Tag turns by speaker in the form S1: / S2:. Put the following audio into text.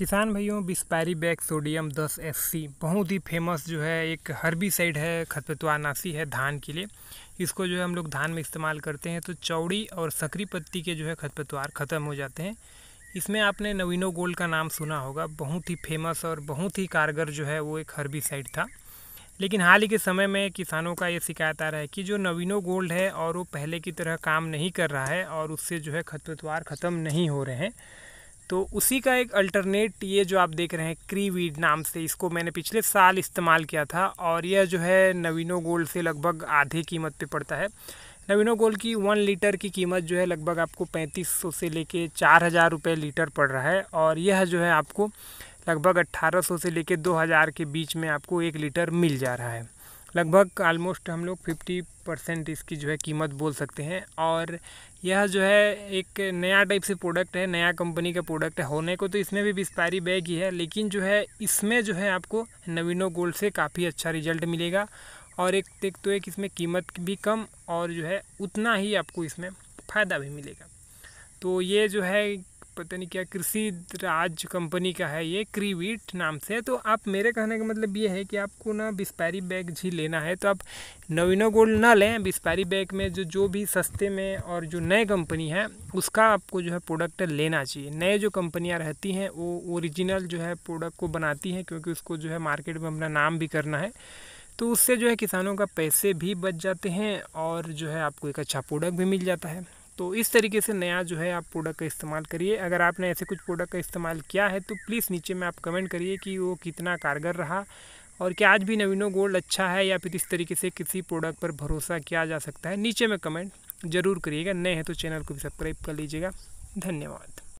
S1: किसान भाइयों बिस्पारी बैग सोडियम दस एस सी बहुत ही फेमस जो है एक साइड है नासी है धान के लिए इसको जो है हम लोग धान में इस्तेमाल करते हैं तो चौड़ी और सकरी पत्ती के जो है खतपतवार ख़त्म हो जाते हैं इसमें आपने नवीनो गोल्ड का नाम सुना होगा बहुत ही फेमस और बहुत ही कारगर जो है वो एक साइड था लेकिन हाल ही के समय में किसानों का ये शिकायत आ रहा है कि जो नवीनो गोल्ड है और वो पहले की तरह काम नहीं कर रहा है और उससे जो है खतपतवार ख़त्म नहीं हो रहे हैं तो उसी का एक अल्टरनेट ये जो आप देख रहे हैं क्रीवीड नाम से इसको मैंने पिछले साल इस्तेमाल किया था और यह जो है नवीनो गोल्ड से लगभग आधे कीमत पे पड़ता है नवीनो गोल्ड की वन लीटर की कीमत जो है लगभग आपको पैंतीस सौ से लेके चार हज़ार रुपये लीटर पड़ रहा है और यह जो है आपको लगभग अट्ठारह सौ से लेके दो हज़ार के बीच में आपको एक लीटर मिल जा रहा है लगभग ऑलमोस्ट हम लोग फिफ्टी परसेंट इसकी जो है कीमत बोल सकते हैं और यह जो है एक नया टाइप से प्रोडक्ट है नया कंपनी का प्रोडक्ट है होने को तो इसमें भी बिस्पायरी बैग ही है लेकिन जो है इसमें जो है आपको नवीनो गोल्ड से काफ़ी अच्छा रिजल्ट मिलेगा और एक देख तो एक इसमें कीमत भी कम और जो है उतना ही आपको इसमें फ़ायदा भी मिलेगा तो ये जो है पता नहीं क्या कृषि राज कंपनी का है ये क्रीवीट नाम से तो आप मेरे कहने का मतलब ये है कि आपको ना बिस्पारी बैग जी लेना है तो आप नवीनो गोल्ड ना लें बिस्पारी बैग में जो जो भी सस्ते में और जो नए कंपनी है उसका आपको जो है प्रोडक्ट लेना चाहिए नए जो कंपनियाँ रहती हैं वो ओरिजिनल जो है प्रोडक्ट को बनाती हैं क्योंकि उसको जो है मार्केट में अपना नाम भी करना है तो उससे जो है किसानों का पैसे भी बच जाते हैं और जो है आपको एक अच्छा प्रोडक्ट भी मिल जाता है तो इस तरीके से नया जो है आप प्रोडक्ट का इस्तेमाल करिए अगर आपने ऐसे कुछ प्रोडक्ट का इस्तेमाल किया है तो प्लीज़ नीचे में आप कमेंट करिए कि वो कितना कारगर रहा और क्या आज भी नवीनो गोल्ड अच्छा है या फिर इस तरीके से किसी प्रोडक्ट पर भरोसा किया जा सकता है नीचे में कमेंट ज़रूर करिएगा नए हैं तो चैनल को भी सब्सक्राइब कर लीजिएगा धन्यवाद